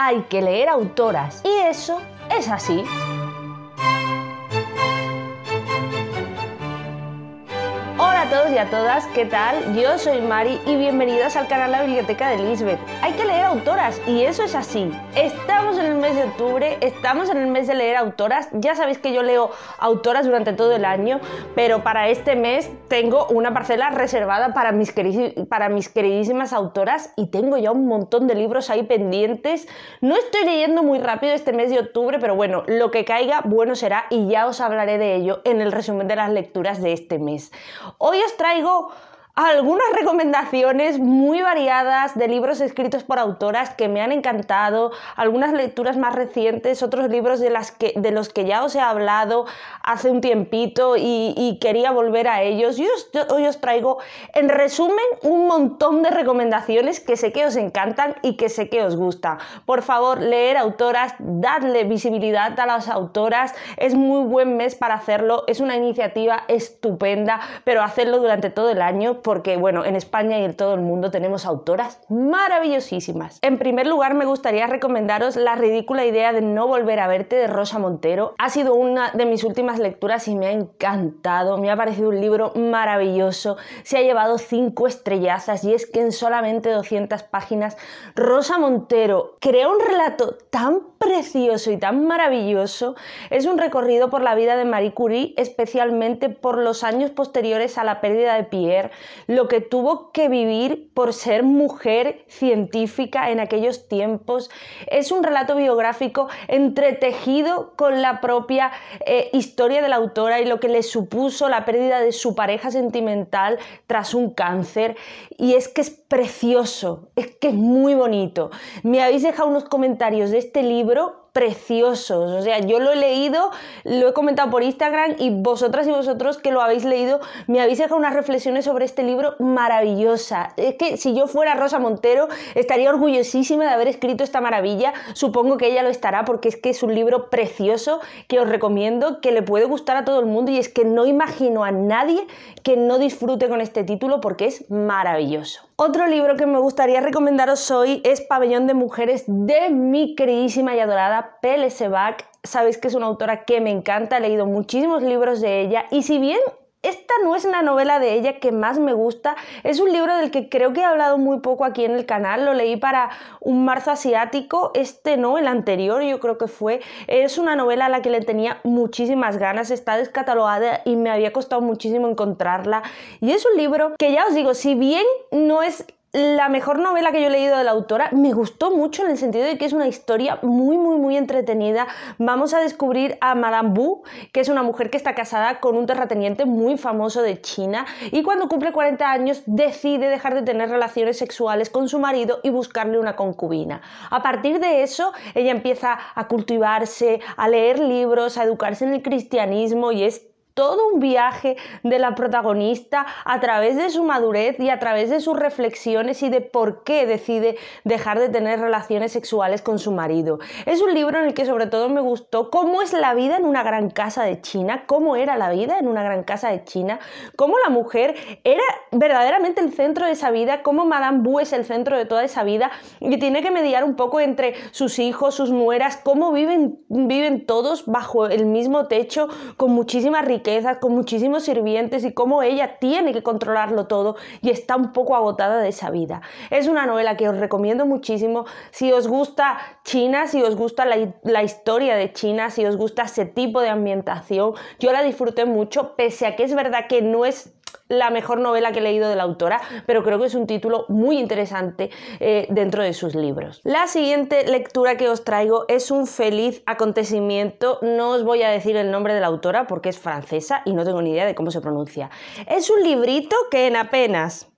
hay que leer autoras. Y eso es así. y a todas, ¿qué tal? Yo soy Mari y bienvenidas al canal La Biblioteca de Lisbeth. Hay que leer autoras y eso es así. Estamos en el mes de octubre, estamos en el mes de leer autoras. Ya sabéis que yo leo autoras durante todo el año, pero para este mes tengo una parcela reservada para mis, para mis queridísimas autoras y tengo ya un montón de libros ahí pendientes. No estoy leyendo muy rápido este mes de octubre, pero bueno, lo que caiga bueno será y ya os hablaré de ello en el resumen de las lecturas de este mes. Hoy os traigo algunas recomendaciones muy variadas de libros escritos por autoras que me han encantado, algunas lecturas más recientes, otros libros de, las que, de los que ya os he hablado hace un tiempito y, quería volver a ellos. Yo, hoy os traigo, en resumen, un montón de recomendaciones que sé que os encantan y que sé que os gusta Por favor, leer autoras, dadle visibilidad a las autoras, es muy buen mes para hacerlo, es una iniciativa estupenda, pero hacerlo durante todo el año porque, bueno, en España y en todo el mundo tenemos autoras maravillosísimas. En primer lugar, me gustaría recomendaros La ridícula idea de no volver a verte de Rosa Montero. Ha sido una de mis últimas lecturas y me ha encantado. Me ha parecido un libro maravilloso. Se ha llevado cinco estrellazas y es que en solamente 200 páginas, Rosa Montero crea un relato tan precioso y tan maravilloso. Es un recorrido por la vida de Marie Curie, especialmente por los años posteriores a la pérdida de Pierre, lo que tuvo que vivir por ser mujer científica en aquellos tiempos. Es un relato biográfico entretejido con la propia eh, historia de la autora y lo que le supuso la pérdida de su pareja sentimental tras un cáncer. Y es que es precioso, es que es muy bonito. Me habéis dejado unos comentarios de este libro preciosos. O sea, yo lo he leído, lo he comentado por Instagram y vosotras y vosotros que lo habéis leído me habéis dejado unas reflexiones sobre este libro maravillosa. Es que si yo fuera Rosa Montero estaría orgullosísima de haber escrito esta maravilla. Supongo que ella lo estará porque es que es un libro precioso que os recomiendo, que le puede gustar a todo el mundo y es que no imagino a nadie que no disfrute con este título porque es maravilloso. Otro libro que me gustaría recomendaros hoy es Pabellón de Mujeres de mi queridísima y adorada Pele Sebac. Sabéis que es una autora que me encanta, he leído muchísimos libros de ella y si bien esta no es la novela de ella que más me gusta, es un libro del que creo que he hablado muy poco aquí en el canal, lo leí para un marzo asiático, este no, el anterior yo creo que fue, es una novela a la que le tenía muchísimas ganas, está descatalogada y me había costado muchísimo encontrarla y es un libro que ya os digo, si bien no es la mejor novela que yo he leído de la autora. Me gustó mucho en el sentido de que es una historia muy, muy, muy entretenida. Vamos a descubrir a Madame Wu, que es una mujer que está casada con un terrateniente muy famoso de China y cuando cumple 40 años decide dejar de tener relaciones sexuales con su marido y buscarle una concubina. A partir de eso, ella empieza a cultivarse, a leer libros, a educarse en el cristianismo y es todo un viaje de la protagonista a través de su madurez y a través de sus reflexiones y de por qué decide dejar de tener relaciones sexuales con su marido. Es un libro en el que sobre todo me gustó cómo es la vida en una gran casa de China, cómo era la vida en una gran casa de China, cómo la mujer era verdaderamente el centro de esa vida, cómo Madame Bu es el centro de toda esa vida y tiene que mediar un poco entre sus hijos, sus mueras cómo viven, viven todos bajo el mismo techo con muchísima riqueza con muchísimos sirvientes y cómo ella tiene que controlarlo todo y está un poco agotada de esa vida. Es una novela que os recomiendo muchísimo. Si os gusta China, si os gusta la, la historia de China, si os gusta ese tipo de ambientación, yo la disfruté mucho, pese a que es verdad que no es la mejor novela que he leído de la autora, pero creo que es un título muy interesante eh, dentro de sus libros. La siguiente lectura que os traigo es un feliz acontecimiento, no os voy a decir el nombre de la autora porque es francesa y no tengo ni idea de cómo se pronuncia. Es un librito que en apenas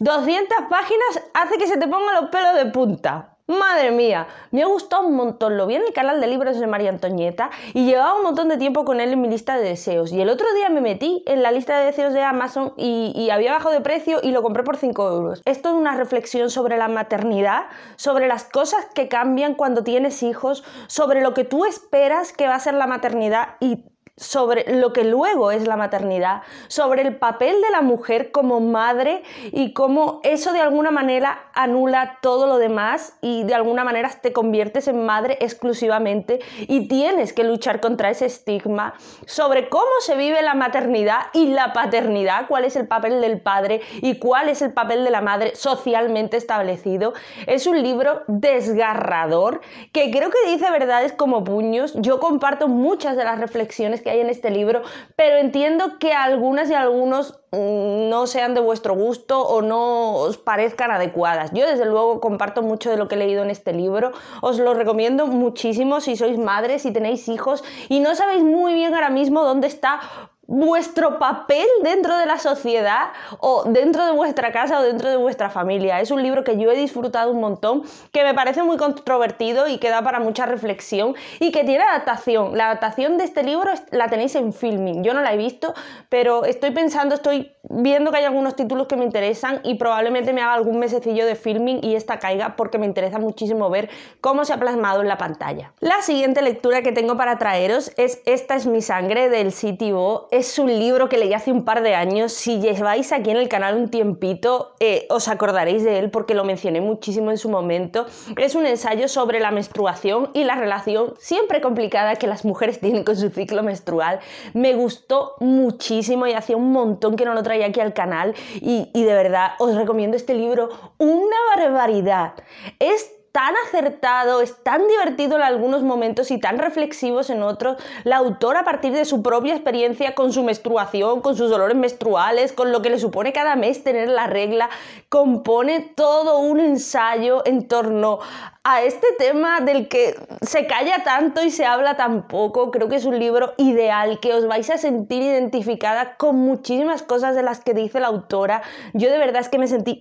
200 páginas hace que se te pongan los pelos de punta. Madre mía, me ha gustado un montón. Lo vi en el canal de libros de María Antonieta y llevaba un montón de tiempo con él en mi lista de deseos. Y el otro día me metí en la lista de deseos de Amazon y, había bajo de precio y lo compré por 5 euros. Esto es una reflexión sobre la maternidad, sobre las cosas que cambian cuando tienes hijos, sobre lo que tú esperas que va a ser la maternidad y sobre lo que luego es la maternidad, sobre el papel de la mujer como madre y cómo eso de alguna manera anula todo lo demás y de alguna manera te conviertes en madre exclusivamente y tienes que luchar contra ese estigma, sobre cómo se vive la maternidad y la paternidad, cuál es el papel del padre y cuál es el papel de la madre socialmente establecido. Es un libro desgarrador que creo que dice verdades como puños. Yo comparto muchas de las reflexiones que hay en este libro, pero entiendo que algunas y algunos mm, no sean de vuestro gusto o no os parezcan adecuadas. Yo desde luego comparto mucho de lo que he leído en este libro, os lo recomiendo muchísimo si sois madres, si tenéis hijos y no sabéis muy bien ahora mismo dónde está vuestro papel dentro de la sociedad o dentro de vuestra casa o dentro de vuestra familia. Es un libro que yo he disfrutado un montón, que me parece muy controvertido y que da para mucha reflexión y que tiene adaptación. La adaptación de este libro la tenéis en filming. Yo no la he visto, pero estoy pensando, estoy viendo que hay algunos títulos que me interesan y probablemente me haga algún mesecillo de filming y esta caiga porque me interesa muchísimo ver cómo se ha plasmado en la pantalla. La siguiente lectura que tengo para traeros es Esta es mi sangre del sitio es un libro que leí hace un par de años. Si lleváis aquí en el canal un tiempito, eh, os acordaréis de él porque lo mencioné muchísimo en su momento. Es un ensayo sobre la menstruación y la relación siempre complicada que las mujeres tienen con su ciclo menstrual. Me gustó muchísimo y hacía un montón que no lo traía aquí al canal y, y de verdad os recomiendo este libro una barbaridad. Es tan acertado, es tan divertido en algunos momentos y tan reflexivos en otros. La autora a partir de su propia experiencia con su menstruación, con sus dolores menstruales, con lo que le supone cada mes tener la regla, compone todo un ensayo en torno a este tema del que se calla tanto y se habla tan poco. Creo que es un libro ideal, que os vais a sentir identificada con muchísimas cosas de las que dice la autora. Yo de verdad es que me sentí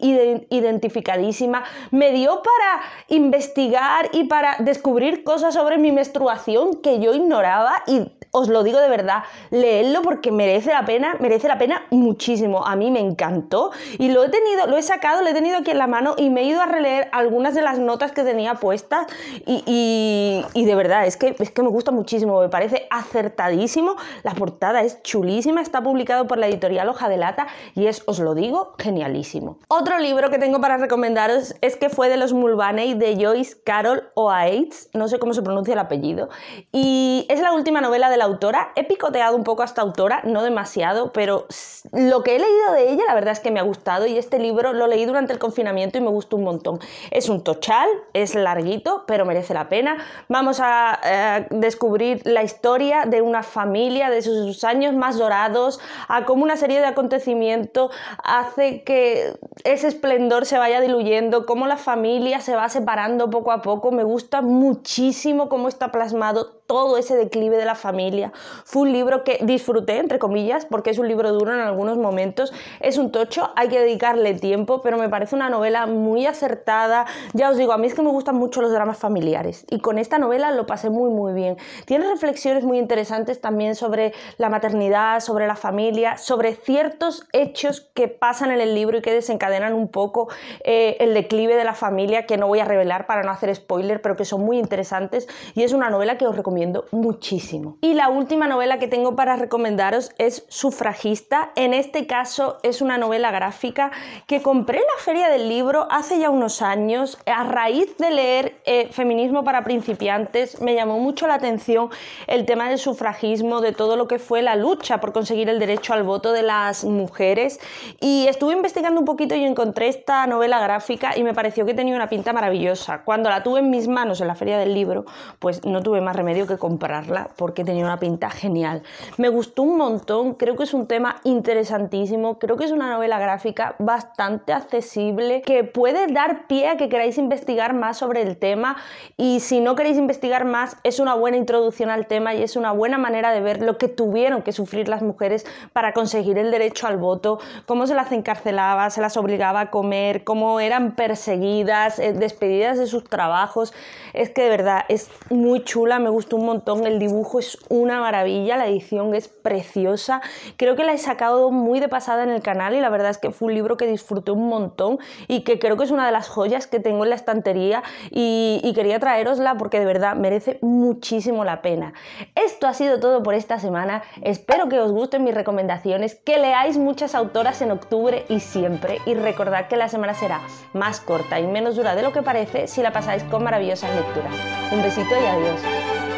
identificadísima. Me dio para investigar y para descubrir cosas sobre mi menstruación que yo ignoraba y os lo digo de verdad, leedlo porque merece la pena, merece la pena muchísimo. A mí me encantó y lo he tenido, lo he sacado, lo he tenido aquí en la mano y me he ido a releer algunas de las notas que tenía puestas y, de verdad, es que, es que me gusta muchísimo, me parece acertadísimo, la portada es chulísima, está publicado por la editorial Hoja de Lata y es, os lo digo, genialísimo. Otro libro que tengo para recomendaros es que fue de los Mulvaney de Joyce Carol Oates, no sé cómo se pronuncia el apellido, y es la última novela de la autora. He picoteado un poco a esta autora, no demasiado, pero lo que he leído de ella, la verdad es que me ha gustado y este libro lo leí durante el confinamiento y me gustó un montón. Es un tochal, es larguito, pero merece la pena. Vamos a eh, descubrir la historia de una familia, de sus, años más dorados, a cómo una serie de acontecimientos hace que ese esplendor se vaya diluyendo, cómo la familia se va separando poco a poco. Me gusta muchísimo cómo está plasmado todo ese declive de la familia. Fue un libro que disfruté, entre comillas, porque es un libro duro en algunos momentos. Es un tocho, hay que dedicarle tiempo, pero me parece una novela muy acertada. Ya os digo, a mí es que me gustan mucho los dramas familiares y con esta novela lo pasé muy, muy bien. Tiene reflexiones muy interesantes también sobre la maternidad, sobre la familia, sobre ciertos hechos que pasan en el libro y que desencadenan un poco eh, el declive de la familia, que no voy a revelar para no hacer spoiler, pero que son muy interesantes. Y es una novela que os recomiendo muchísimo. Y la última novela que tengo para recomendaros es Sufragista. En este caso es una novela gráfica que compré en la feria del libro hace ya unos años. A raíz de leer eh, Feminismo para principiantes me llamó mucho la atención el tema del sufragismo, de todo lo que fue la lucha por conseguir el derecho al voto de las mujeres. Y estuve investigando un poquito y encontré esta novela gráfica y me pareció que tenía una pinta maravillosa. Cuando la tuve en mis manos en la feria del libro, pues no tuve más remedio que comprarla porque tenía una pinta genial. Me gustó un montón, creo que es un tema interesantísimo, creo que es una novela gráfica bastante accesible que puede dar pie a que queráis investigar más sobre el tema y si no queréis investigar más es una buena introducción al tema y es una buena manera de ver lo que tuvieron que sufrir las mujeres para conseguir el derecho al voto, cómo se las encarcelaba, se las obligaba a comer, cómo eran perseguidas, eh, despedidas de sus trabajos. Es que de verdad es muy chula, me gustó un montón, el dibujo es una maravilla, la edición es preciosa. Creo que la he sacado muy de pasada en el canal y la verdad es que fue un libro que disfruté un montón y que creo que es una de las joyas que tengo en la estantería y, y quería traerosla porque de verdad merece muchísimo la pena. Esto ha sido todo por esta semana, espero que os gusten mis recomendaciones, que leáis muchas autoras en octubre y siempre y recordad que la semana será más corta y menos dura de lo que parece si la pasáis con maravillosas lecturas. Un besito y adiós.